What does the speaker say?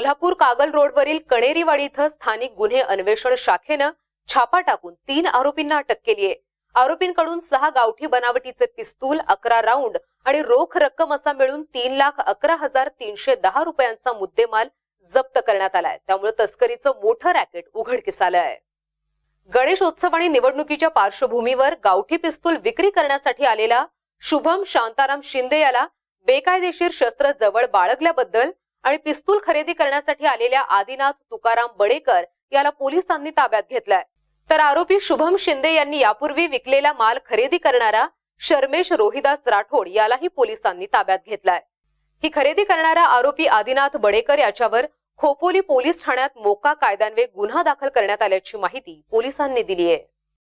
कोल्हापूर कागल रोडवरील कणेरीवाडी इथं स्थानिक गुन्हे अन्वेषण शाखेनं छापा टाकून तीन आरोपींना अटक केली आहे आरोपींकडून सहा गावठी बनावटीचे पिस्तूल अकरा राऊंड आणि रोख रक्कम असा मिळून तीन लाख अकरा हजार तीनशे दहा रुपयांचा मुद्देमाल जप्त करण्यात आलाय त्यामुळे तस्करीचं मोठं रॅकेट उघडकीस आलं आहे गणेशोत्सव आणि निवडणुकीच्या पार्श्वभूमीवर गावठी पिस्तूल विक्री करण्यासाठी आलेला शुभम शांताराम शिंदे याला बेकायदेशीर शस्त्र जवळ बाळगल्याबद्दल आणि पिस्तूल खरेदी करण्यासाठी आलेल्या आदिनाथ तुकाराम बडेकर याला पोलिसांनी ताब्यात घेतलाय तर आरोपी शुभम शिंदे यांनी यापूर्वी विकलेला माल खरेदी करणारा शर्मेश रोहिदास राठोड यालाही पोलिसांनी ताब्यात घेतलाय ही खरेदी करणारा आरोपी आदिनाथ बडेकर याच्यावर खोपोली पोलीस ठाण्यात मोका कायद्यान्वये गुन्हा दाखल करण्यात आल्याची माहिती पोलिसांनी दिली आहे